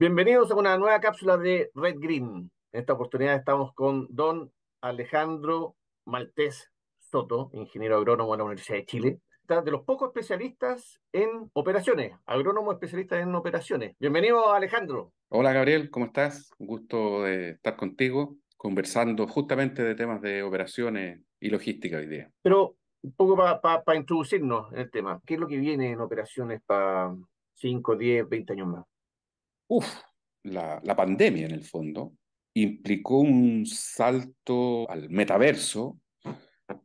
Bienvenidos a una nueva cápsula de Red Green. En esta oportunidad estamos con don Alejandro Maltés Soto, ingeniero agrónomo de la Universidad de Chile, de los pocos especialistas en operaciones, agrónomo especialista en operaciones. Bienvenido, Alejandro. Hola, Gabriel, ¿cómo estás? Un gusto de estar contigo, conversando justamente de temas de operaciones y logística hoy día. Pero un poco para introducirnos en el tema, ¿qué es lo que viene en operaciones para 5, 10, 20 años más? uf, la, la pandemia en el fondo implicó un salto al metaverso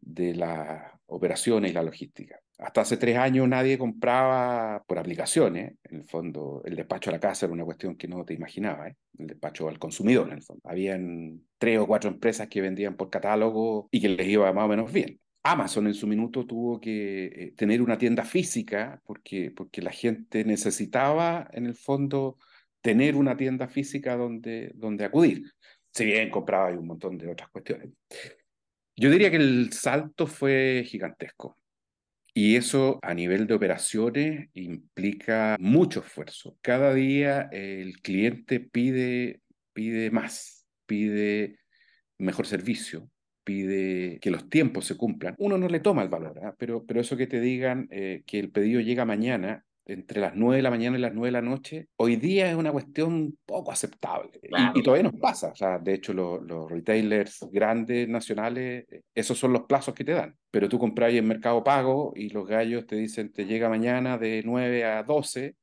de las operaciones y la logística. Hasta hace tres años nadie compraba por aplicaciones. En el fondo, el despacho a la casa era una cuestión que no te imaginabas, ¿eh? el despacho al consumidor. En el fondo, habían tres o cuatro empresas que vendían por catálogo y que les iba más o menos bien. Amazon en su minuto tuvo que eh, tener una tienda física porque, porque la gente necesitaba, en el fondo, tener una tienda física donde, donde acudir, si bien compraba y un montón de otras cuestiones. Yo diría que el salto fue gigantesco. Y eso a nivel de operaciones implica mucho esfuerzo. Cada día el cliente pide, pide más, pide mejor servicio, pide que los tiempos se cumplan. Uno no le toma el valor, ¿ah? pero, pero eso que te digan eh, que el pedido llega mañana entre las 9 de la mañana y las 9 de la noche, hoy día es una cuestión poco aceptable. Y, todavía nos pasa. O sea, de hecho, los, retailers grandes, nacionales, eh, esos son los plazos que te dan. Pero tú compras en Mercado Pago y los gallos te dicen, te llega mañana de 9 a 12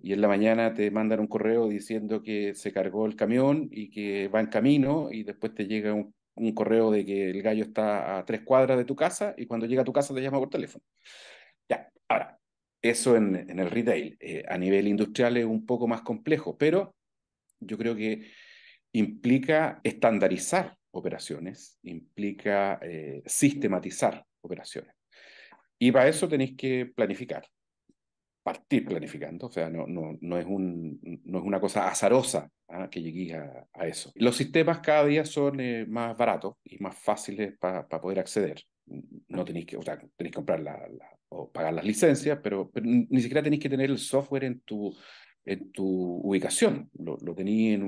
y en la mañana te mandan un correo diciendo que se cargó el camión y que va en camino y después te llega un, un correo de que el gallo está a tres cuadras de tu casa y cuando llega a tu casa te llama por teléfono. Ya, ahora, eso en, el retail. Eh, a nivel industrial es un poco más complejo, pero yo creo que implica estandarizar operaciones, implica eh, sistematizar operaciones. Y para eso tenéis que planificar, partir planificando, o sea, no, es, una cosa azarosa ¿ah? que lleguéis a, eso. Los sistemas cada día son eh, más baratos y más fáciles para poder acceder no tenéis que, o sea, tenéis que comprar la, o pagar las licencias, pero, ni siquiera tenéis que tener el software en tu, en tu ubicación. Lo, lo tenéis en,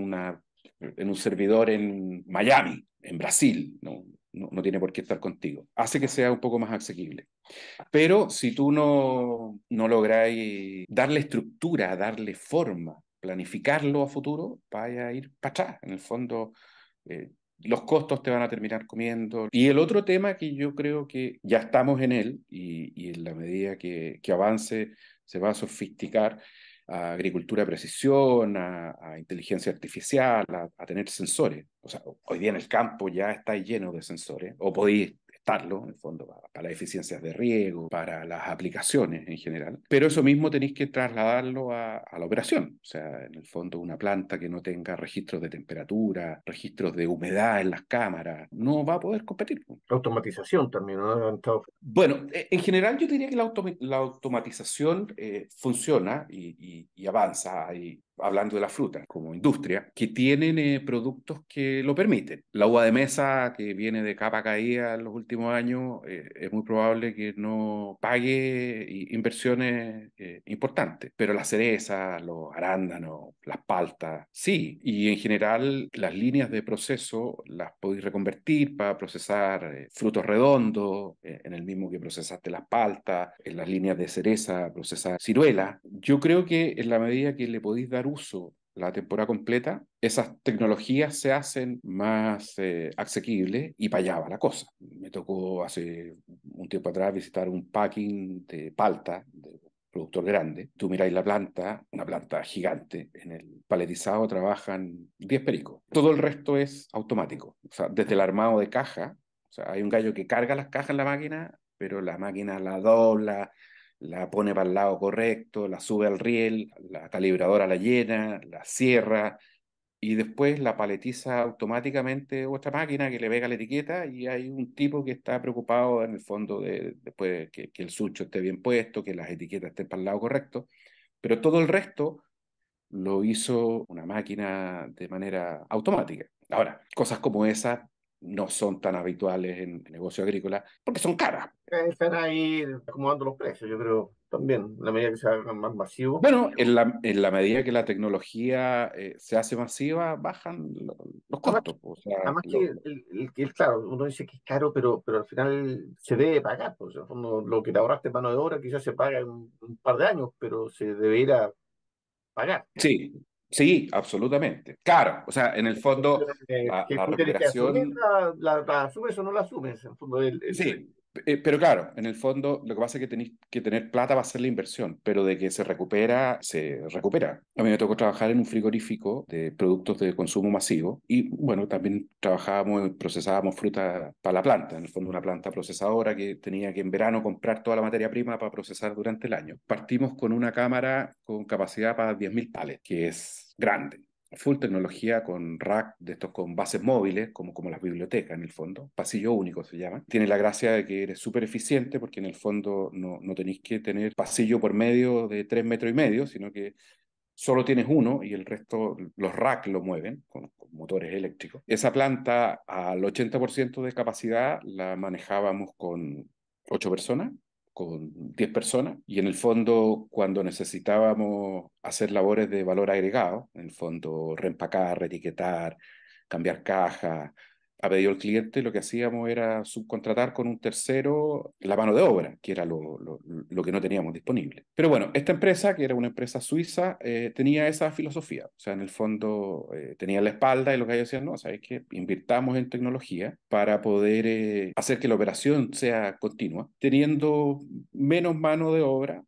en un servidor en Miami, en Brasil, ¿no? No, tiene por qué estar contigo. Hace que sea un poco más asequible. Pero si tú no, no lográis darle estructura, darle forma, planificarlo a futuro, vaya a ir para atrás. En el fondo, eh, los costos te van a terminar comiendo. Y el otro tema que yo creo que ya estamos en él y, en la medida que, avance se va a sofisticar a agricultura de precisión, a, inteligencia artificial, a, a, tener sensores. O sea, hoy día en el campo ya está lleno de sensores, o podéis en el fondo, para, las eficiencias de riego, para las aplicaciones en general. Pero eso mismo tenéis que trasladarlo a, la operación. O sea, en el fondo, una planta que no tenga registros de temperatura, registros de humedad en las cámaras, no va a poder competir. La automatización también, ¿no? Bueno, eh, en general yo diría que la, automatización eh, funciona y, y avanza. ahí hablando de la fruta como industria, que tienen eh, productos que lo permiten. La uva de mesa, que viene de capa caída en los últimos años, eh, es muy probable que no pague eh, inversiones importantes, pero la cereza, los arándanos, las paltas, sí. Y en general, las líneas de proceso las podéis reconvertir para procesar frutos redondos, en el mismo que procesaste las paltas, en las líneas de cereza procesar ciruela. Yo creo que en la medida que le podéis dar uso la temporada completa, esas tecnologías se hacen más eh, asequibles y para la cosa. Me tocó hace un tiempo atrás visitar un packing de palta, de productor grande. Tú miráis la planta, una planta gigante, en el paletizado trabajan 10 pericos. Todo el resto es automático, o sea, desde el armado de caja, o sea, hay un gallo que carga las cajas en la máquina, pero la máquina la dobla, la pone para el lado correcto, la sube al riel, la calibradora la llena, la cierra y después la paletiza automáticamente otra máquina que le pega la etiqueta y hay un tipo que está preocupado en el fondo de después que, el sucho esté bien puesto, que las etiquetas estén para el lado correcto, pero todo el resto lo hizo una máquina de manera automática. Ahora, cosas como esas no son tan habituales en negocio agrícola porque son caras están ahí acomodando los precios, yo creo, también, en la medida que se haga más masivo Bueno, en la, medida que la tecnología eh, se hace masiva, bajan los, costos. Pues, además que, el, claro, uno dice que es caro, pero, pero al final se debe pagar. Pues, en fondo, lo que te ahorraste mano de obra quizás se paga en un, par de años, pero se debe ir a pagar. Sí, Sí, absolutamente. Claro, o sea, en el fondo, la, asumes o no la asumes? En fondo, Sí, eh, pero claro, en el fondo lo que pasa es que tenéis que tener plata para hacer la inversión, pero de que se recupera, se recupera. A mí me tocó trabajar en un frigorífico de productos de consumo masivo y bueno, también trabajábamos, procesábamos fruta para la planta, en el fondo una planta procesadora que tenía que en verano comprar toda la materia prima para procesar durante el año. Partimos con una cámara con capacidad para 10.000 pales, que es grande full tecnología con rack de estos con bases móviles, como, como las bibliotecas en el fondo, pasillo único se llama. Tiene la gracia de que eres súper eficiente porque en el fondo no, no tenéis que tener pasillo por medio de tres metros y medio, sino que solo tienes uno y el resto los racks lo mueven con, con, motores eléctricos. Esa planta al 80% de capacidad la manejábamos con ocho personas con 10 personas y en el fondo cuando necesitábamos hacer labores de valor agregado, en el fondo reempacar, reetiquetar, cambiar caja, a pedido el cliente, lo que hacíamos era subcontratar con un tercero la mano de obra, que era lo, que no teníamos disponible. Pero bueno, esta empresa, que era una empresa suiza, eh, tenía esa filosofía. O sea, en el fondo eh, tenía la espalda y lo que ellos decían, no, sabes que invirtamos en tecnología para poder eh, hacer que la operación sea continua, teniendo menos mano de obra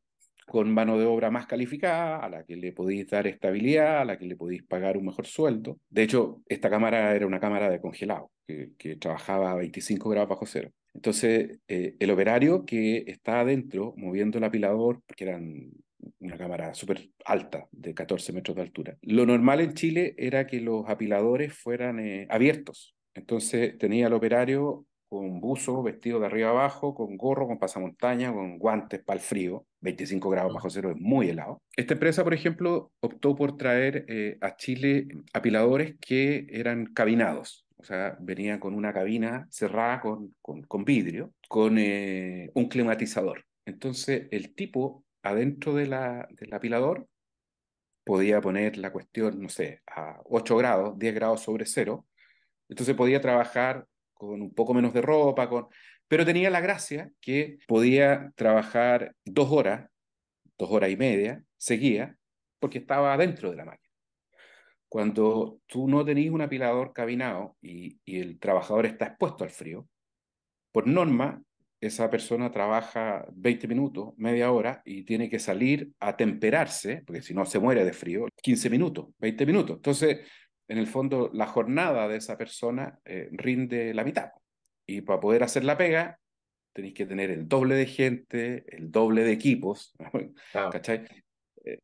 con mano de obra más calificada, a la que le podéis dar estabilidad, a la que le podéis pagar un mejor sueldo. De hecho, esta cámara era una cámara de congelado, que, trabajaba a 25 grados bajo cero. Entonces, eh, el operario que está adentro moviendo el apilador, porque eran una cámara súper alta, de 14 metros de altura. Lo normal en Chile era que los apiladores fueran eh, abiertos. Entonces tenía el operario con buzo, vestido de arriba abajo, con gorro, con pasamontaña, con guantes para el frío, 25 grados mm. bajo cero es muy helado. Esta empresa, por ejemplo, optó por traer eh, a Chile apiladores que eran cabinados, o sea, venían con una cabina cerrada con, con, vidrio, con eh, un climatizador. Entonces, el tipo adentro del apilador podía poner la cuestión, no sé, a 8 grados, 10 grados sobre cero. Entonces podía trabajar con un poco menos de ropa, con... pero tenía la gracia que podía trabajar dos horas, dos horas y media, seguía, porque estaba dentro de la máquina. Cuando tú no tenías un apilador cabinado y, y el trabajador está expuesto al frío, por norma, esa persona trabaja 20 minutos, media hora, y tiene que salir a temperarse, porque si no se muere de frío, 15 minutos, 20 minutos. Entonces, en el fondo la jornada de esa persona eh, rinde la mitad. Y para poder hacer la pega, tenéis que tener el doble de gente, el doble de equipos, eh,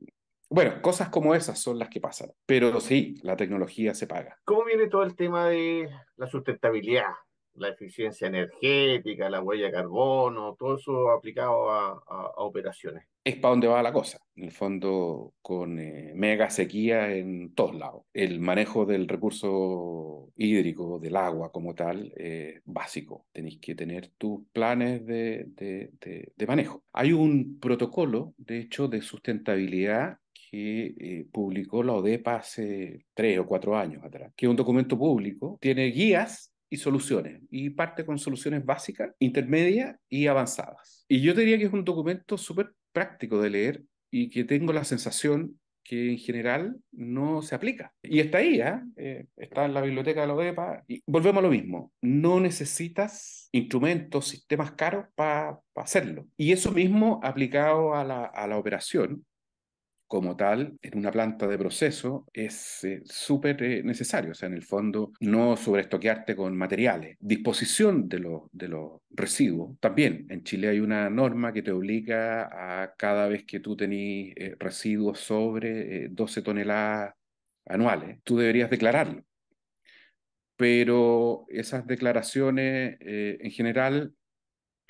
bueno, cosas como esas son las que pasan, pero sí, la tecnología se paga. ¿Cómo viene todo el tema de la sustentabilidad? la eficiencia energética, la huella de carbono, todo eso aplicado a, a, operaciones. Es para donde va la cosa, en el fondo con eh, mega sequía en todos lados. El manejo del recurso hídrico, del agua como tal, es básico. Tenéis que tener tus planes de, de, de, manejo. Hay un protocolo, de hecho, de sustentabilidad que eh, publicó la ODEPA hace tres o cuatro años atrás, que es un documento público, tiene guías y soluciones. Y parte con soluciones básicas, intermedias y avanzadas. Y yo diría que es un documento súper práctico de leer y que tengo la sensación que en general no se aplica. Y está ahí, ¿ah? eh, está en la biblioteca de la OEPA. Y volvemos a lo mismo, no necesitas instrumentos, sistemas caros para hacerlo. Y eso mismo aplicado a la, a la operación, como tal en una planta de proceso es eh, súper eh, necesario. O sea, en el fondo, no sobreestoquearte con materiales. Disposición de, los de residuos. También en Chile hay una norma que te obliga a cada vez que tú tenés eh, residuos sobre 12 toneladas anuales, tú deberías declararlo. Pero esas declaraciones en general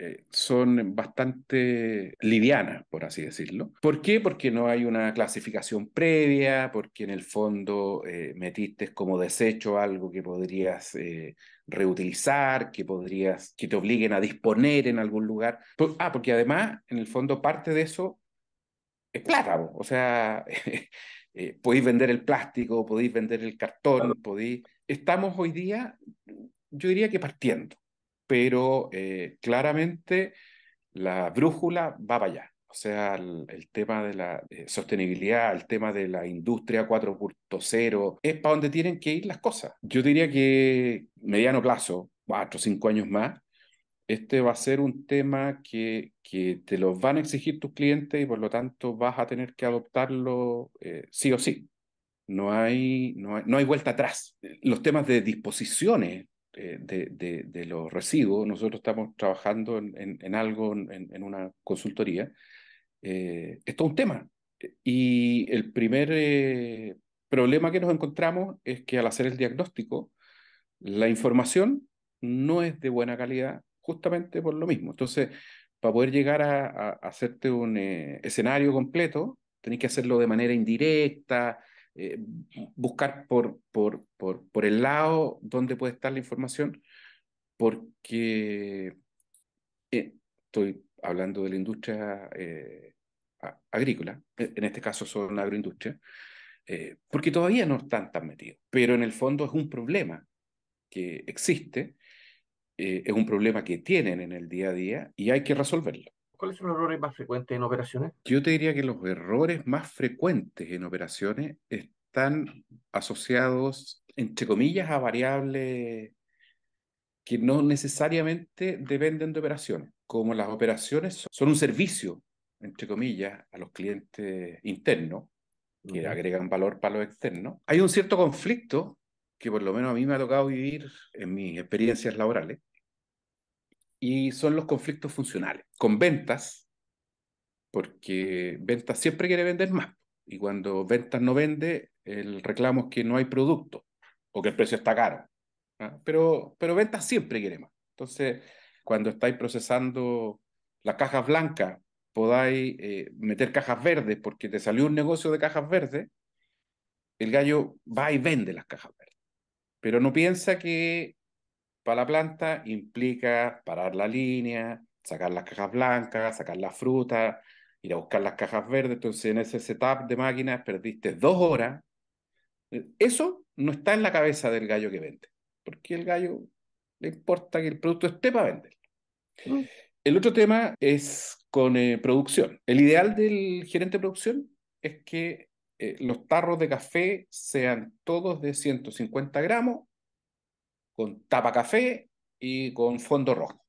eh, son bastante livianas, por así decirlo. ¿Por qué? Porque no hay una clasificación previa, porque en el fondo eh, metiste como desecho algo que podrías eh, reutilizar, que podrías, que te obliguen a disponer en algún lugar. ah, porque además, en el fondo, parte de eso es plátano. o sea, podéis vender el plástico, podéis vender el cartón, podéis... Estamos hoy día, yo diría que partiendo pero eh, claramente la brújula va para allá. O sea, el, tema de la eh, sostenibilidad, el tema de la industria 4.0, es para donde tienen que ir las cosas. Yo diría que mediano plazo, cuatro o cinco años más, este va a ser un tema que, que te lo van a exigir tus clientes y por lo tanto vas a tener que adoptarlo eh, sí o sí. no, hay, no hay vuelta atrás. Los temas de disposiciones eh, de, los residuos, nosotros estamos trabajando en, algo, en, una consultoría, esto eh, es un tema. Eh, y el primer problema que nos encontramos es que al hacer el diagnóstico, la información no es de buena calidad, justamente por lo mismo. Entonces, para poder llegar a, a hacerte un escenario completo, tenés que hacerlo de manera indirecta, eh, buscar por, por, por, por, el lado donde puede estar la información, porque eh, estoy hablando de la industria eh, agrícola, e, en este caso son agroindustria, porque todavía no están tan metidos, pero en el fondo es un problema que existe, es un problema que tienen en el día a día y hay que resolverlo. ¿Cuáles son los errores más frecuentes en operaciones? Yo te diría que los errores más frecuentes en operaciones están asociados, entre comillas, a variables que no necesariamente dependen de operaciones. Como las operaciones son un servicio, entre comillas, a los clientes internos, que agregan valor para los externos, hay un cierto conflicto que por lo menos a mí me ha tocado vivir en mis experiencias laborales, y son los conflictos funcionales. Con ventas, porque ventas siempre quiere vender más y cuando ventas no vende, el reclamo es que no hay producto o que el precio está caro. ¿ah? Pero, pero ventas siempre quiere más. Entonces, cuando estáis procesando las cajas blancas, podáis eh, meter cajas verdes porque te salió un negocio de cajas verdes, el gallo va y vende las cajas verdes. Pero no piensa que para la planta implica parar la línea, sacar las cajas blancas, sacar la fruta ir a buscar las cajas verdes. Entonces, en ese setup de máquinas perdiste dos horas. Eso no está en la cabeza del gallo que vende, porque el gallo le importa que el producto esté para vender. Mm. El otro tema es con eh, producción. El ideal del gerente de producción es que eh, los tarros de café sean todos de 150 gramos con tapa café y con fondo rojo.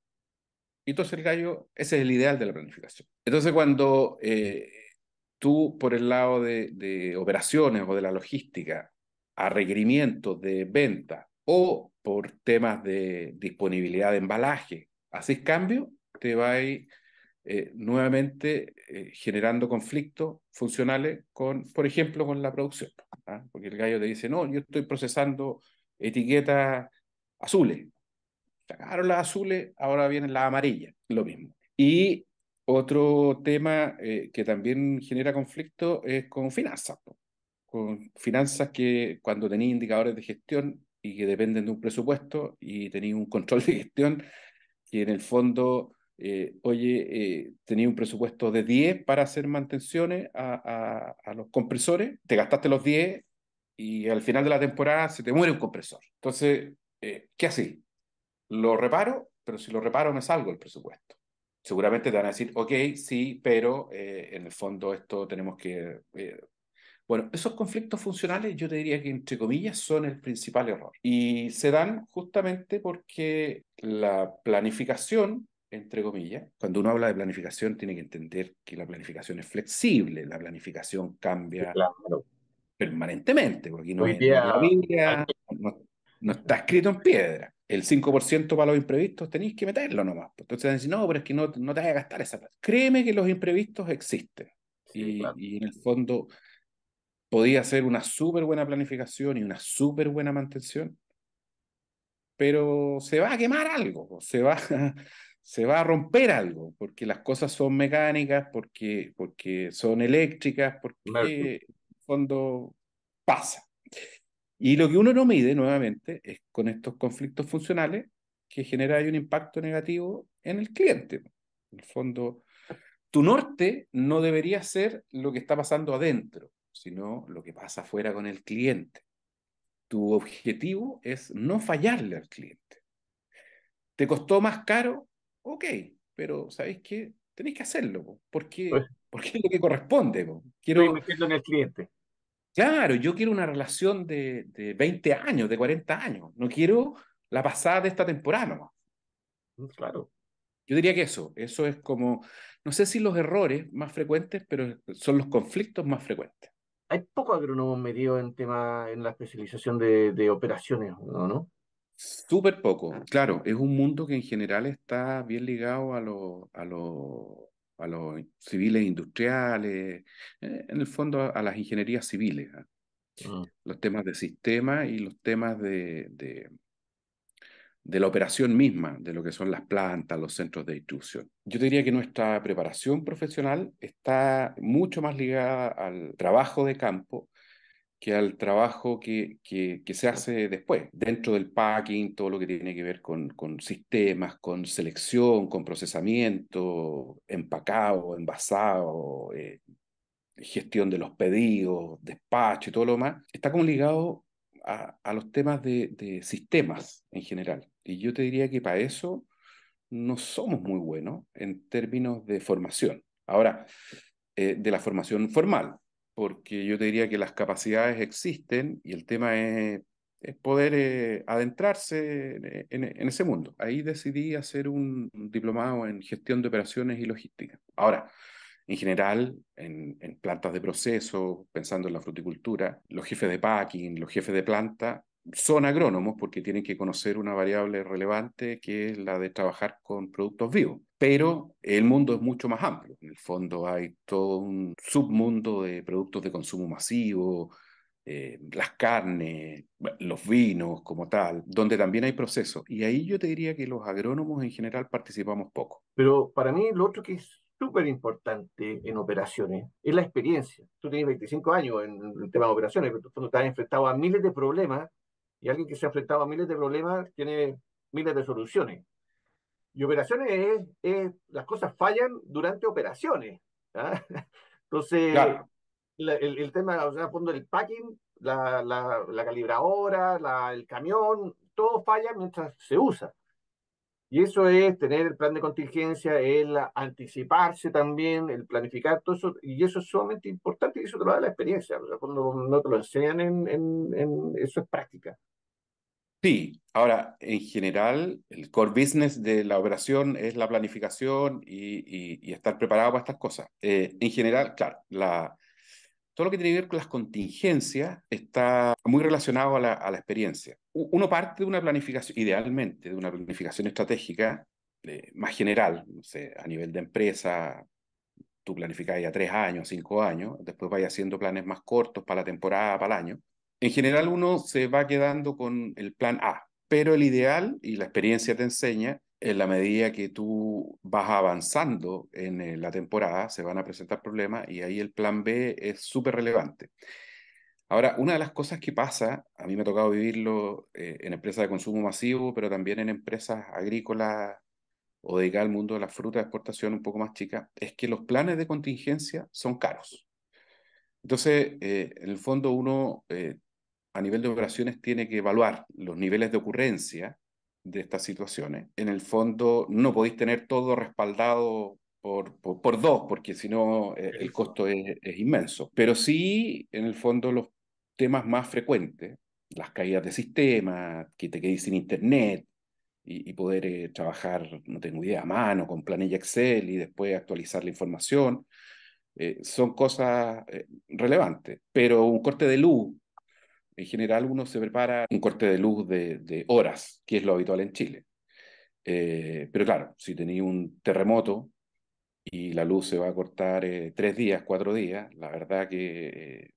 Y entonces el gallo, ese es el ideal de la planificación. Entonces cuando eh, tú por el lado de, operaciones o de la logística, a requerimientos de venta o por temas de disponibilidad de embalaje, haces cambio, te va ir eh, nuevamente eh, generando conflictos funcionales con, por ejemplo, con la producción. ¿ah? Porque el gallo te dice, no, yo estoy procesando etiquetas azules. Sacaron las azules, ahora vienen las amarillas, lo mismo. Y otro tema eh, que también genera conflicto es con finanzas, con finanzas que cuando tenéis indicadores de gestión y que dependen de un presupuesto y tenéis un control de gestión, y en el fondo eh, oye, eh, tenía un presupuesto de 10 para hacer mantenciones a, a, los compresores, te gastaste los 10 y al final de la temporada se te muere un compresor. Entonces, eh, ¿qué así? Lo reparo, pero si lo reparo me salgo el presupuesto. Seguramente te van a decir, ok, sí, pero eh, en el fondo esto tenemos que... Eh, bueno, esos conflictos funcionales yo te diría que entre comillas son el principal error. Y se dan justamente porque la planificación entre comillas. Cuando uno habla de planificación, tiene que entender que la planificación es flexible, la planificación cambia permanentemente, porque no, es, día, no está escrito en piedra. El 5% para los imprevistos tenéis que meterlo nomás. Entonces decir, no, pero es que no, no te vas a gastar esa Créeme que los imprevistos existen. y, y, en el fondo podía ser una súper buena planificación y una súper buena mantención, pero se va a quemar algo, se va, se va a romper algo, porque las cosas son mecánicas, porque, porque son eléctricas, porque en el fondo pasa. Y lo que uno no mide nuevamente es con estos conflictos funcionales que genera un impacto negativo en el cliente. En el fondo, tu norte no debería ser lo que está pasando adentro, sino lo que pasa afuera con el cliente. Tu objetivo es no fallarle al cliente. ¿Te costó más caro? Ok, pero ¿sabéis qué? Tenéis que hacerlo, porque, pues porque es lo que corresponde. Quiero... en el cliente. Claro, yo quiero una relación de, 20 años, de 40 años. No quiero la pasada de esta temporada mm, Claro. Yo diría que eso, eso es como, no sé si los errores más frecuentes, pero son los conflictos más frecuentes. Hay poco agrónomo medio en tema, en la especialización de, operaciones, ¿no? ¿no? Súper poco, claro, es un mundo que en general está bien ligado a, los... a, lo, a los civiles industriales, eh, en el fondo a, las ingenierías civiles, ¿ah? mm. los temas de sistema y los temas de, de, la operación misma, de lo que son las plantas, los centros de instrucción. Yo diría que nuestra preparación profesional está mucho más ligada al trabajo de campo que al trabajo que, que, se hace después, dentro del packing, todo lo que tiene que ver con, con sistemas, con selección, con procesamiento, empacado, envasado, eh, gestión de los pedidos, despacho y todo lo más está como ligado a, los temas de, sistemas en general. Y yo te diría que para eso no somos muy buenos en términos de formación. Ahora, eh, de la formación formal, porque yo te diría que las capacidades existen y el tema es, poder eh, adentrarse eh, en, ese mundo. Ahí decidí hacer un diplomado en gestión de operaciones y logística. Ahora, en general, en, en plantas de proceso, pensando en la fruticultura, los jefes de packing, los jefes de planta, son agrónomos porque tienen que conocer una variable relevante que es la de trabajar con productos vivos pero el mundo es mucho más amplio. En el fondo hay todo un submundo de productos de consumo masivo, eh, las carnes, los vinos como tal, donde también hay procesos. Y ahí yo te diría que los agrónomos en general participamos poco. Pero para mí lo otro que es súper importante en operaciones es la experiencia. Tú tienes 25 años en el tema de operaciones, pero tú te enfrentado a miles de problemas y alguien que se ha enfrentado a miles de problemas tiene miles de soluciones. Y operaciones es, las cosas fallan durante operaciones. ¿ah? Entonces, el, tema, o sea, fondo el packing, la, calibradora, la, el camión, todo falla mientras se usa. Y eso es tener el plan de contingencia, el anticiparse también, el planificar todo eso. Y eso es sumamente importante y eso te lo da la experiencia. cuando no te lo enseñan, en eso es práctica. Sí, ahora, en general, el core business de la operación es la planificación y, estar preparado para estas cosas. Eh, en general, claro, la, todo lo que tiene que ver con las contingencias está muy relacionado a la, experiencia. Uno parte de una planificación, idealmente, de una planificación estratégica eh, más general, a nivel de empresa, tú planificas ya tres años, cinco años, después vayas haciendo planes más cortos para la temporada, para el año, en general uno se va quedando con el plan A, pero el ideal, y la experiencia te enseña, en la medida que tú vas avanzando en eh, la temporada, se van a presentar problemas y ahí el plan B es súper relevante. Ahora, una de las cosas que pasa, a mí me ha tocado vivirlo eh, en empresas de consumo masivo, pero también en empresas agrícolas o dedicadas al mundo de la fruta de exportación un poco más chica, es que los planes de contingencia son caros. Entonces, eh, en el fondo uno eh, a nivel de operaciones tiene que evaluar los niveles de ocurrencia de estas situaciones. En el fondo, no podéis tener todo respaldado por, por, dos, porque si no eh, el costo es, es inmenso. Pero sí, en el fondo, los temas más frecuentes, las caídas de sistema, que te quedes sin internet, y, poder eh, trabajar, no tengo idea, a mano, con planilla Excel y después actualizar la información. Eh, son cosas relevantes, pero un corte de luz en general uno se prepara un corte de luz de, horas, que es lo habitual en Chile. Eh, pero claro, si tenía un terremoto y la luz se va a cortar eh, tres días, cuatro días, la verdad que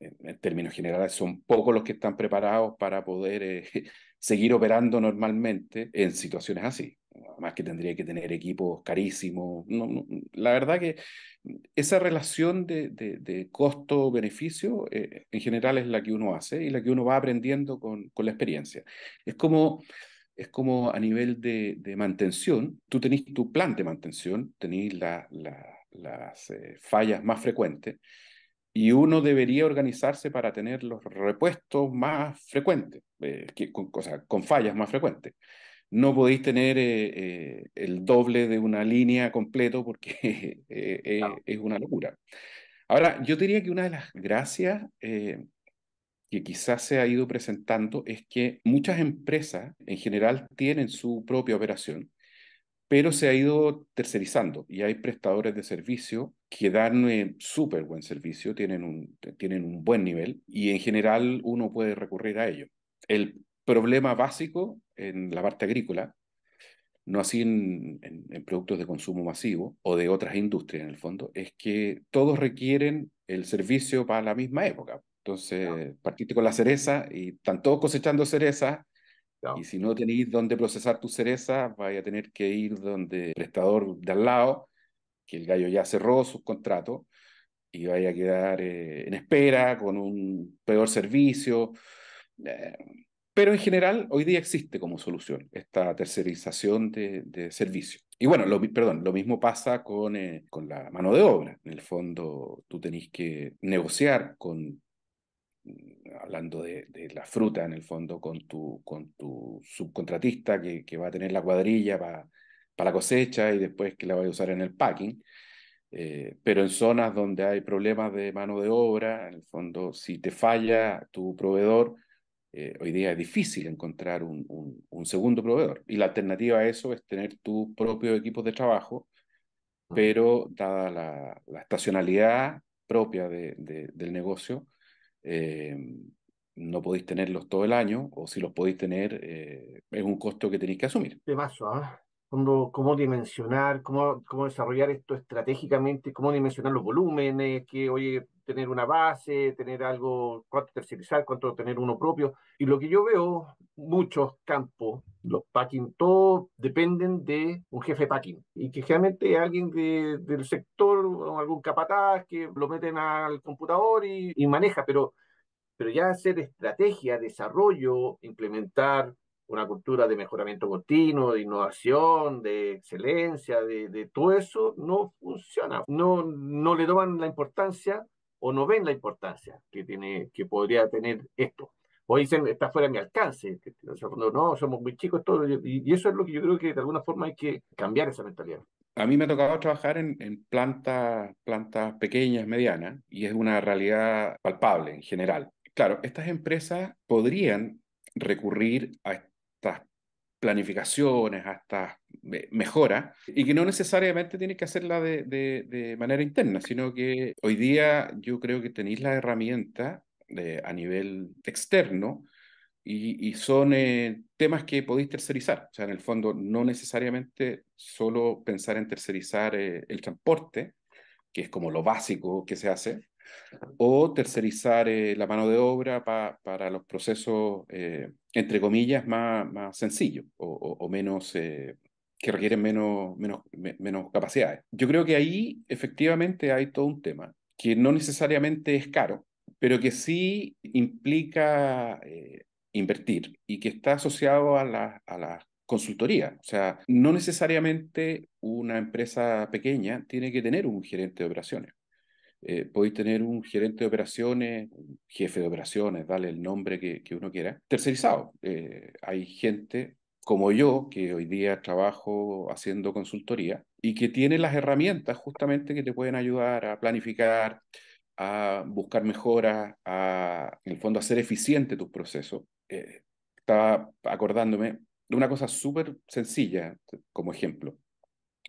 eh, en, términos generales son pocos los que están preparados para poder seguir operando normalmente en situaciones así además que tendría que tener equipos carísimos. No, la verdad que esa relación de, de, costo-beneficio eh, en general es la que uno hace y la que uno va aprendiendo con, la experiencia. Es como, es como a nivel de, de mantención, tú tenés tu plan de mantención, tenés la, las eh, fallas más frecuentes y uno debería organizarse para tener los repuestos más frecuentes, eh, que, con, o con fallas más frecuentes no podéis tener eh, eh, el doble de una línea completo porque eh, es una locura. Ahora, yo diría que una de las gracias que quizás se ha ido presentando es que muchas empresas en general tienen su propia operación, pero se ha ido tercerizando y hay prestadores de servicio que dan súper buen servicio, tienen un, tienen un buen nivel y en general uno puede recurrir a ellos. El problema básico en la parte agrícola, no así en, en, productos de consumo masivo o de otras industrias en el fondo, es que todos requieren el servicio para la misma época. Entonces, partiste con la cereza y están todos cosechando cereza. Y si no tenéis donde procesar tu cereza, vaya a tener que ir donde el prestador de al lado, que el gallo ya cerró sus contratos, y vaya a quedar eh, en espera con un peor servicio. Eh, pero en general, hoy día existe como solución esta tercerización de, de servicios. Y bueno, lo, perdón, lo mismo pasa con, eh, con la mano de obra. En el fondo, tú tenés que negociar con, mm, hablando de, la fruta, en el fondo, con tu, con tu subcontratista que, va a tener la cuadrilla para la cosecha y después que la va a usar en el packing. Eh, pero en zonas donde hay problemas de mano de obra, en el fondo, si te falla tu proveedor, eh, hoy día es difícil encontrar un, un, segundo proveedor. Y la alternativa a eso es tener tu propio equipo de trabajo, ah. pero dada la, la estacionalidad propia de, del negocio, eh, no podéis tenerlos todo el año, o si los podéis tener, eh, es un costo que tenéis que asumir. De paso, ¿ah? cómo dimensionar, cómo, cómo desarrollar esto estratégicamente, cómo dimensionar los volúmenes, que oye, tener una base, tener algo, cuánto tercerizar, cuánto tener uno propio. Y lo que yo veo, muchos campos, los packing, todos dependen de un jefe packing. Y que generalmente alguien del sector o algún capataz que lo meten al computador y, maneja, pero, pero ya hacer estrategia, desarrollo, implementar una cultura de mejoramiento continuo, de innovación, de excelencia, de, todo eso, no funciona. No, no le toman la importancia o no ven la importancia que, tiene, que podría tener esto. O dicen, está fuera de mi alcance. no, somos muy chicos, todo. Y, eso es lo que yo creo que de alguna forma hay que cambiar esa mentalidad. A mí me ha tocado trabajar en, plantas, plantas pequeñas, medianas, y es una realidad palpable en general. Claro, estas empresas podrían recurrir a estas planificaciones, a estas mejora y que no necesariamente tiene que hacerla de, manera interna, sino que hoy día yo creo que tenéis la herramienta eh, a nivel externo y, son eh, temas que podéis tercerizar. O sea, en el fondo, no necesariamente solo pensar en tercerizar eh, el transporte, que es como lo básico que se hace, o tercerizar la mano de obra para los procesos, entre comillas, más, más sencillos o, menos que requieren menos, menos, menos capacidades. Yo creo que ahí efectivamente hay todo un tema que no necesariamente es caro, pero que sí implica eh, invertir y que está asociado a a la consultoría. O sea, no necesariamente una empresa pequeña tiene que tener un gerente de operaciones. Eh, podéis tener un gerente de operaciones, un jefe de operaciones, dale el nombre que, que uno quiera, tercerizado. Eh, hay gente como yo, que hoy día trabajo haciendo consultoría y que tiene las herramientas justamente que te pueden ayudar a planificar, a buscar mejoras, a, en el fondo, a ser eficiente tus procesos. Eh, estaba acordándome de una cosa súper sencilla como ejemplo.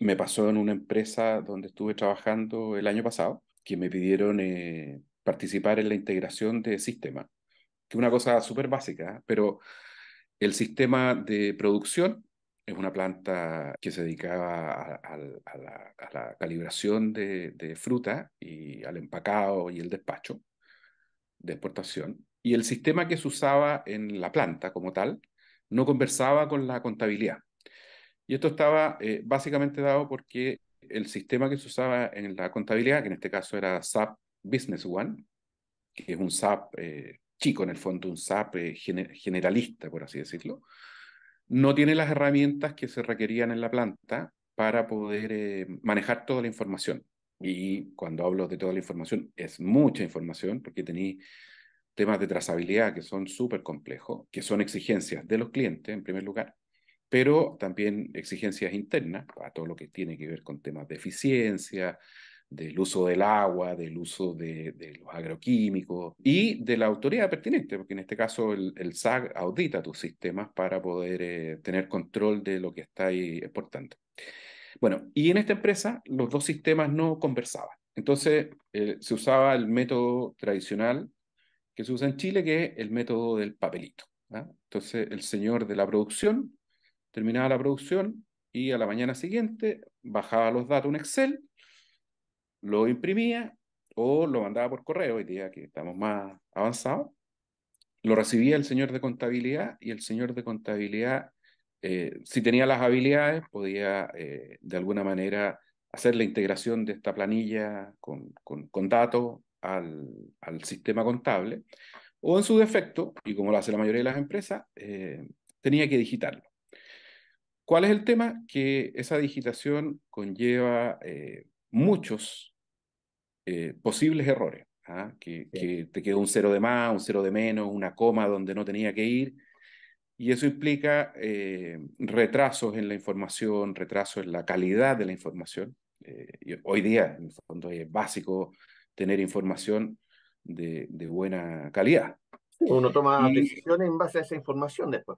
Me pasó en una empresa donde estuve trabajando el año pasado, que me pidieron eh, participar en la integración de sistemas, que una cosa súper básica, pero el sistema de producción es una planta que se dedicaba a, la, calibración de, fruta y al empacado y el despacho de exportación. Y el sistema que se usaba en la planta como tal no conversaba con la contabilidad. Y esto estaba eh, básicamente dado porque el sistema que se usaba en la contabilidad, que en este caso era SAP Business One, que es un SAP eh, chico en el fondo, un SAP generalista, por así decirlo, no tiene las herramientas que se requerían en la planta para poder eh, manejar toda la información. Y cuando hablo de toda la información, es mucha información porque tenéis temas de trazabilidad que son súper complejos, que son exigencias de los clientes en primer lugar, pero también exigencias internas, para todo lo que tiene que ver con temas de eficiencia, del uso del agua, del uso de, los agroquímicos y de la autoridad pertinente, porque en este caso el, SAC SAG audita tus sistemas para poder eh, tener control de lo que está ahí exportando. Bueno, y en esta empresa los dos sistemas no conversaban. Entonces eh, se usaba el método tradicional que se usa en Chile, que es el método del papelito. Entonces el señor de la producción terminaba la producción y a la mañana siguiente bajaba los datos en Excel lo imprimía o lo mandaba por correo, y día que estamos más avanzados, lo recibía el señor de contabilidad y el señor de contabilidad, eh, si tenía las habilidades, podía eh, de alguna manera hacer la integración de esta planilla con, datos al, sistema contable, o en su defecto, y como lo hace la mayoría de las empresas, eh, tenía que digitarlo. ¿Cuál es el tema? Que esa digitación conlleva muchos eh, posibles errores. ¿ah? Que, te quedó un cero de más, un cero de menos, una coma donde no tenía que ir. Y eso implica eh, retrasos en la información, retrasos en la calidad de la información. Eh, hoy día, en el fondo, es básico tener información de, buena calidad. Uno toma decisiones en base a esa información después.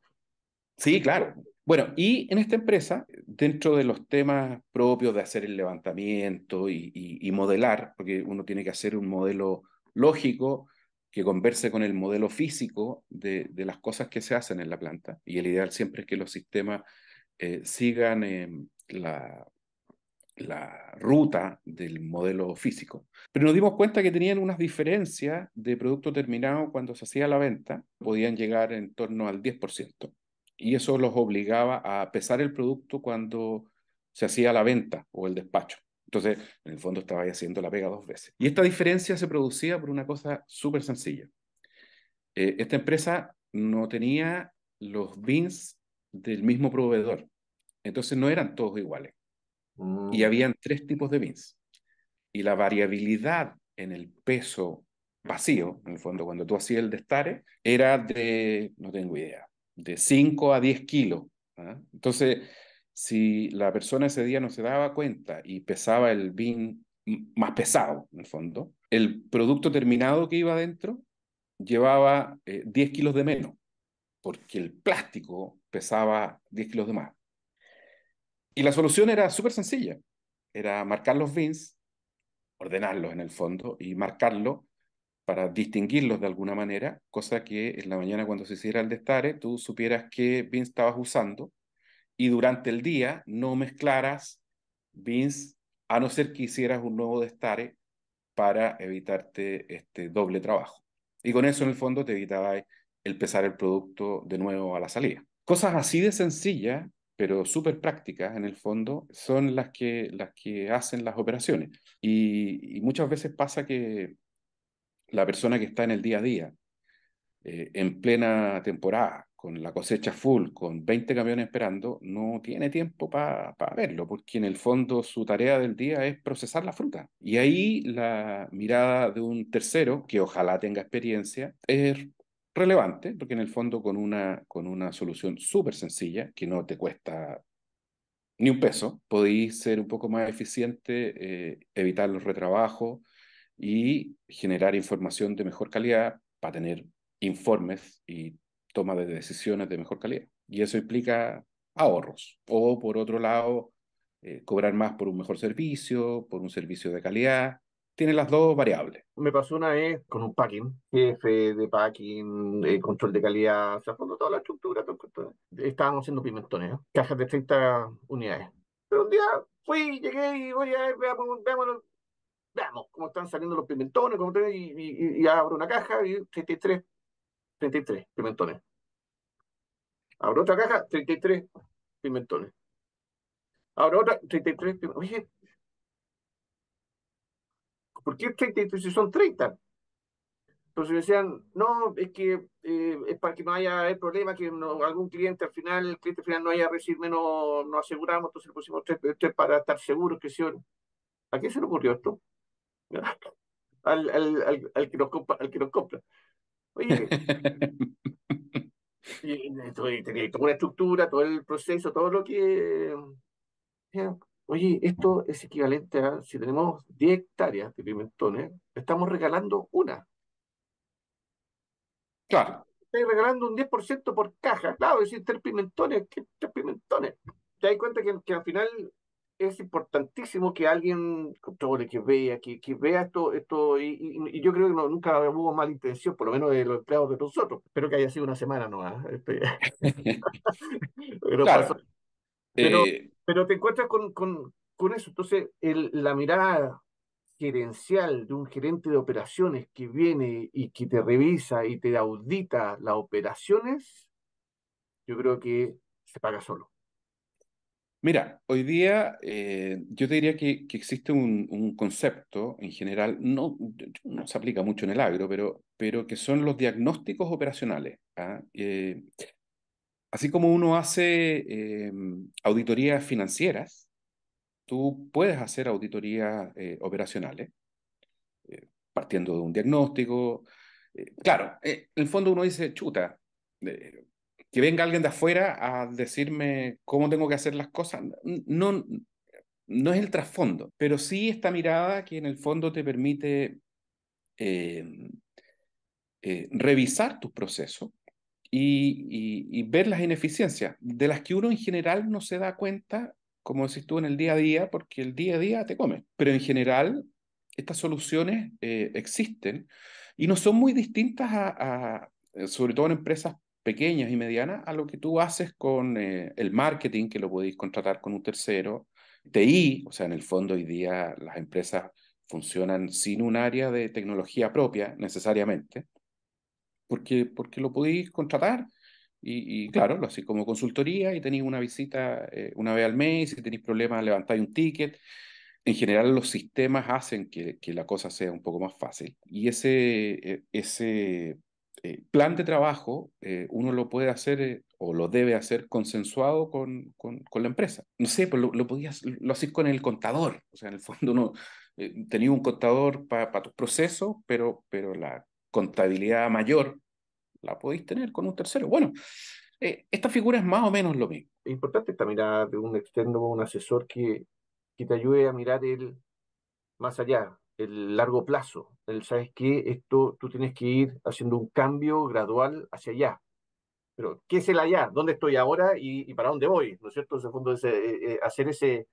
Sí, claro. Bueno, y en esta empresa, dentro de los temas propios de hacer el levantamiento y, modelar, porque uno tiene que hacer un modelo lógico que converse con el modelo físico de, las cosas que se hacen en la planta. Y el ideal siempre es que los sistemas eh, sigan eh, la, la ruta del modelo físico. Pero nos dimos cuenta que tenían unas diferencias de producto terminado cuando se hacía la venta, podían llegar en torno al 10% y eso los obligaba a pesar el producto cuando se hacía la venta o el despacho. Entonces, en el fondo estaba haciendo la pega dos veces. Y esta diferencia se producía por una cosa súper sencilla. Eh, esta empresa no tenía los bins del mismo proveedor. Entonces no eran todos iguales. Y mm. habían tres tipos de bins. Y la variabilidad en el peso vacío, en el fondo, cuando tú hacías el destare, era de, no tengo idea, de 5 a 10 kilos. ¿ah? Entonces, si la persona ese día no se daba cuenta y pesaba el BIN más pesado, en el fondo, el producto terminado que iba adentro llevaba 10 eh, kilos de menos, porque el plástico pesaba 10 kilos de más. Y la solución era súper sencilla, era marcar los bins, ordenarlos en el fondo y marcarlo para distinguirlos de alguna manera, cosa que en la mañana cuando se hiciera el destare tú supieras qué beans estabas usando y durante el día no mezclaras beans a no ser que hicieras un nuevo destare para evitarte este doble trabajo. Y con eso en el fondo te evitaba el pesar el producto de nuevo a la salida. Cosas así de sencillas, pero súper prácticas en el fondo, son las que, las que hacen las operaciones. y muchas veces pasa que la persona que está en el día a día, eh, en plena temporada, con la cosecha full, con 20 camiones esperando, no tiene tiempo para verlo, porque en el fondo su tarea del día es procesar la fruta. Y ahí la mirada de un tercero, que ojalá tenga experiencia, es relevante, porque en el fondo con una, con una solución súper sencilla, que no te cuesta ni un peso, podéis ser un poco más eficiente, eh, evitar los retrabajos, y generar información de mejor calidad para tener informes y toma de decisiones de mejor calidad. Y eso implica ahorros. O por otro lado, eh, cobrar más por un mejor servicio, por un servicio de calidad. Tiene las dos variables. Me pasó una vez con un packing, jefe de packing, eh, control de calidad, se sea, toda la estructura, estábamos haciendo pimentones, cajas de 30 unidades. Pero un día fui, llegué y voy a ver, veamos cómo están saliendo los pimentones, y, abro una caja y 33, 33 pimentones. Abro otra caja, 33 pimentones. Abro otra, 33 pimentones. Oye, ¿por qué 33 si son 30? Entonces decían, no, es que eh, es para que no haya el problema, que algún cliente al final, el cliente al final no haya recibido, menos, no aseguramos, entonces le pusimos tres, tres para estar seguros que sí. ¿A qué se le ocurrió esto? al, que nos compra, al que nos compra. Oye, y, toda una estructura, todo el proceso, todo lo que... oye, esto es equivalente a, si tenemos 10 hectáreas de pimentones, estamos regalando una. Claro. Estoy regalando un 10% por caja. Claro, decir, tres pimentones, tres pimentones? Te das cuenta que, que al final es importantísimo que alguien que vea, que, que vea esto, esto y, yo creo que nunca hubo mala intención, por lo menos de los empleados de nosotros. Espero que haya sido una semana ¿no? ¿eh? Este, eh, pero, te encuentras con, con, con eso. Entonces, el, la mirada gerencial de un gerente de operaciones que viene y que te revisa y te audita las operaciones, yo creo que se paga solo. Mira, hoy día eh, yo te diría que, existe un, concepto en general, no, no, se aplica mucho en el agro, pero, pero que son los diagnósticos operacionales. ¿ah? Eh, así como uno hace eh, auditorías financieras, tú puedes hacer auditorías operacionales, partiendo de un diagnóstico. claro, en el fondo uno dice, chuta, que venga alguien de afuera a decirme cómo tengo que hacer las cosas, no, no es el trasfondo, pero sí esta mirada que en el fondo te permite em, eh, revisar tus procesos y, ver las ineficiencias, de las que uno en general no se da cuenta, como decís tú, en el día a día, porque el día a día te come. Pero en general, estas soluciones eh, existen y no son muy distintas a, a sobre todo en empresas pequeñas y medianas a lo que tú haces con eh, el marketing, que lo podéis contratar con un tercero, TI, o sea, en el fondo hoy día las empresas funcionan sin un área de tecnología propia necesariamente, porque, porque lo podéis contratar. Y, claro, lo hacéis como consultoría y tenéis una visita eh, una vez al mes, si tenéis problemas levantáis un ticket. En general los sistemas hacen que, que la cosa sea un poco más fácil. Y ese, e, ese eh, plan de trabajo eh, uno lo puede hacer eh, o lo debe hacer consensuado con, con, la empresa. No sé, pues lo, podías, lo con el contador. O sea, en el fondo uno tenía un contador para tus procesos, pero, pero la contabilidad mayor la podéis tener con un tercero. Bueno, esta figura es más o menos lo mismo. Es importante también mirada de un externo, un asesor que, que te ayude a mirar el más allá, el largo plazo. él Sabes que esto tú tienes que ir haciendo un cambio gradual hacia allá. Pero, ¿qué es el allá? ¿Dónde estoy ahora y, para dónde voy? ¿No es cierto? En el fondo, es, eh, eh, hacer ese,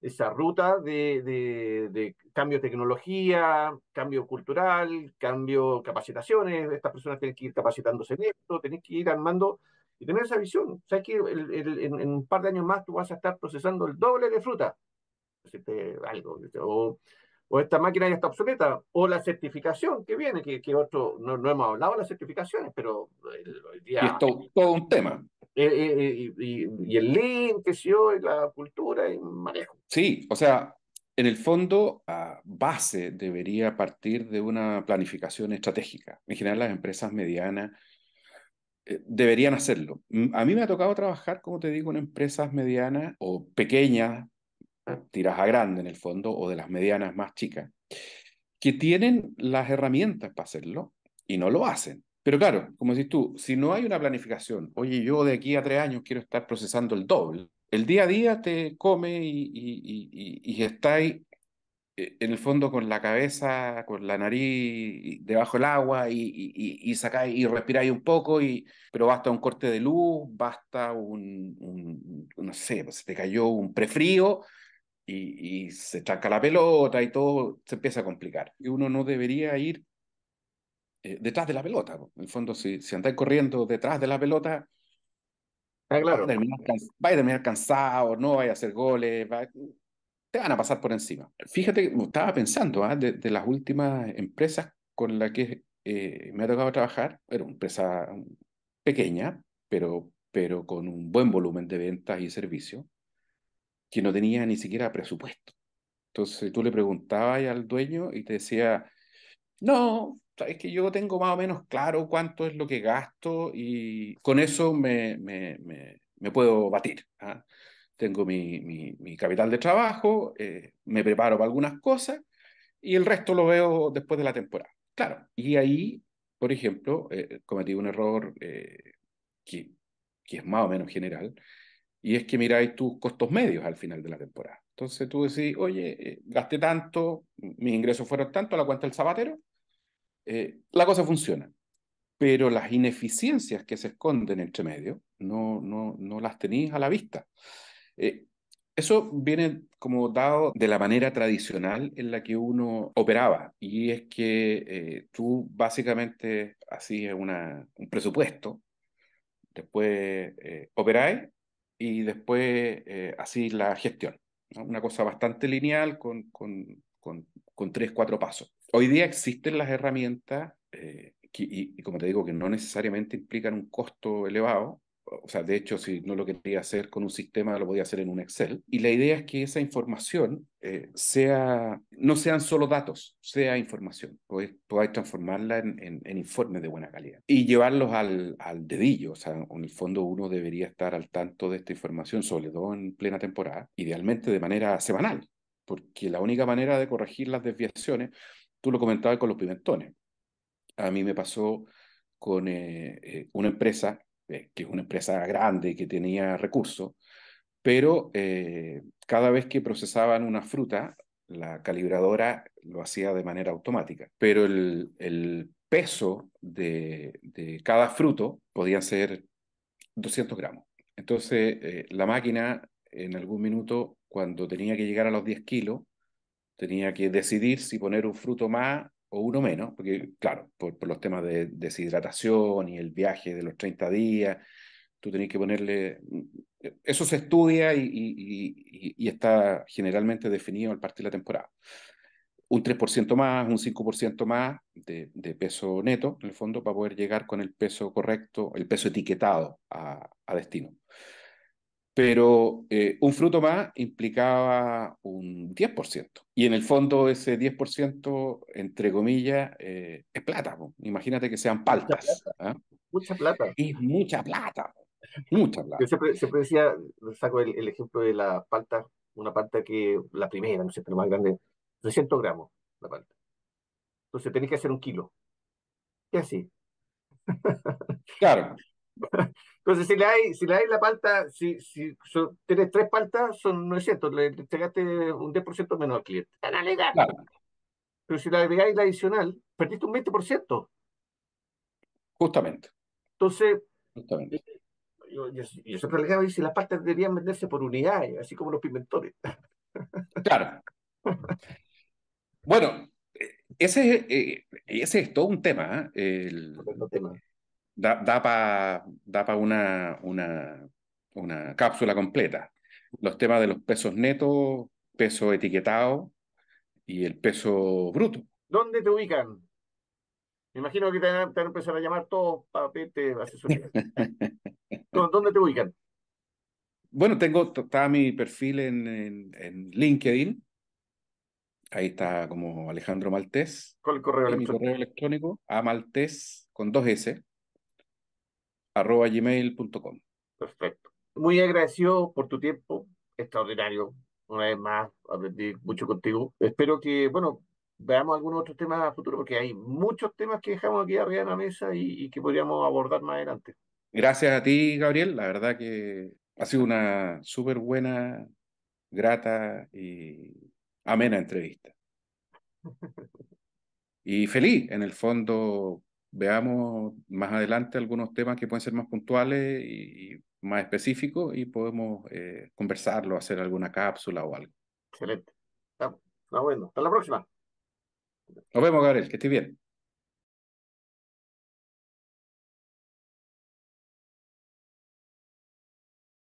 esa ruta de, de, de, cambio de tecnología, cambio cultural, cambio capacitaciones. Estas personas tienen que ir capacitándose en esto, tienen que ir armando y tener esa visión. Sabes que en, un par de años más tú vas a estar procesando el doble de fruta. Algo, o o esta máquina ya está obsoleta, o la certificación que viene, que, que otro, no, hemos hablado de las certificaciones, pero el, es todo, un tema. Eh, eh, eh, y, el link, que si hoy, la cultura, y manejo. Sí, o sea, en el fondo, a base debería partir de una planificación estratégica. En general, las empresas medianas deberían hacerlo. Mm, a mí me ha tocado trabajar, como te digo, en empresas medianas o pequeñas tiras a grande en el fondo o de las medianas más chicas, que tienen las herramientas para hacerlo y no lo hacen. Pero claro, como decís tú, si no hay una planificación, oye, yo de aquí a tres años quiero estar procesando el doble, el día a día te come y, y, y, estáis eh, en el fondo con la cabeza, con la nariz debajo del agua y, y, y y respiráis un poco, y, pero basta un corte de luz, basta un, un no sé, se te cayó un prefrío y, se tranca la pelota y todo se empieza a complicar. Y uno no debería ir eh, detrás de la pelota. En el fondo, si, si andáis corriendo detrás de la pelota, ah, claro. a terminar, cansado, no vais a hacer goles, te van a pasar por encima. Fíjate, estaba pensando ¿ah? de, las últimas empresas con las que eh, me ha tocado trabajar, era una empresa mm, pequeña, pero, pero con un buen volumen de ventas y servicios que no tenía ni siquiera presupuesto. Entonces tú le preguntabas al dueño y te decía, no, es que yo tengo más o menos claro cuánto es lo que gasto y con eso me, me, puedo batir. ¿ah? Tengo mi, capital de trabajo, eh, me preparo para algunas cosas y el resto lo veo después de la temporada. Claro, y ahí, por ejemplo, eh, cometí un error eh, que, que es más o menos general, y es que miráis tus costos medios al final de la temporada. Entonces tú decís, oye, eh, gasté tanto, mis ingresos fueron tanto la cuenta del zapatero, eh, la cosa funciona. Pero las ineficiencias que se esconden entre medio no, no, no las tenéis a la vista. Eh, eso viene como dado de la manera tradicional en la que uno operaba, y es que tú básicamente hacías una, un presupuesto, después operáis y después eh, así la gestión. Una cosa bastante lineal con, tres, cuatro pasos. Hoy día existen las herramientas eh, y, como te digo, que no necesariamente implican un costo elevado, o sea, de hecho, si no lo quería hacer con un sistema, lo podía hacer en un Excel. Y la idea es que esa información eh, sea, no sean solo datos, sea información. Podáis, transformarla en, en, informes de buena calidad y llevarlos al, al, dedillo. O sea, en el fondo uno debería estar al tanto de esta información, sobre todo en plena temporada, idealmente de manera semanal, porque la única manera de corregir las desviaciones, tú lo comentabas con los pimentones. A mí me pasó con eh, eh, una empresa eh, que es una empresa grande que tenía recursos, pero eh, cada vez que procesaban una fruta, la calibradora lo hacía de manera automática, pero el, peso de, cada fruto podía ser 200 gramos. Entonces, eh, la máquina en algún minuto, cuando tenía que llegar a los 10 kilos, tenía que decidir si poner un fruto más o uno menos, porque claro, por, los temas de deshidratación y el viaje de los 30 días, tú tenés que ponerle, mm, eh, eso se estudia y, está generalmente definido al partir de la temporada. Un 3% más, un 5% más de, peso neto, en el fondo, para poder llegar con el peso correcto, el peso etiquetado a destino pero eh, un fruto más implicaba un 10%. Y en el fondo ese 10%, entre comillas, eh, es plata. Imagínate que sean paltas. ¿ah? Mucha plata. Es Mucha plata. Y mucha plata. Mucha plata. Yo siempre, decía, saco el, ejemplo de la palta, una palta que, la primera, no sé, pero más grande, 300 gramos la palta. Entonces tenés que hacer un kilo. Y así? Claro. Entonces, si le hay, si le hay la palta, si, si tienes tres paltas, son cierto, le entregaste un 10% menos al cliente. Pero si le agregáis la adicional, perdiste un 20%. Justamente. Entonces, Justamente. Eh, yo, yo, siempre le digo, si las paltas deberían venderse por unidades, así como los pimentones. Claro. bueno, eh, ese, eh, ese es todo un tema. el tema da, da para da pa una, una, una cápsula completa. Los temas de los pesos netos, peso etiquetado y el peso bruto. ¿Dónde te ubican? Me imagino que te van a empezar a llamar todos papete ¿Dónde te ubican? Bueno, tengo, está mi perfil en, en, LinkedIn. Ahí está como Alejandro Maltés. Con el correo electrónico. Mi correo electrónico a Maltés con dos S, arroba gmail.com. Perfecto. Muy agradecido por tu tiempo, extraordinario. Una vez más, aprendí mucho contigo. Espero que, bueno, veamos algunos otros temas a futuro, porque hay muchos temas que dejamos aquí arriba en la mesa y, que podríamos abordar más adelante. Gracias a ti, Gabriel. La verdad que ha sido una súper buena, grata y amena entrevista. y feliz, en el fondo, veamos más adelante algunos temas que pueden ser más puntuales y, más específicos y podemos eh, conversarlo, hacer alguna cápsula o algo. Excelente. bueno, hasta la próxima. Nos vemos, Gabriel, que estés bien.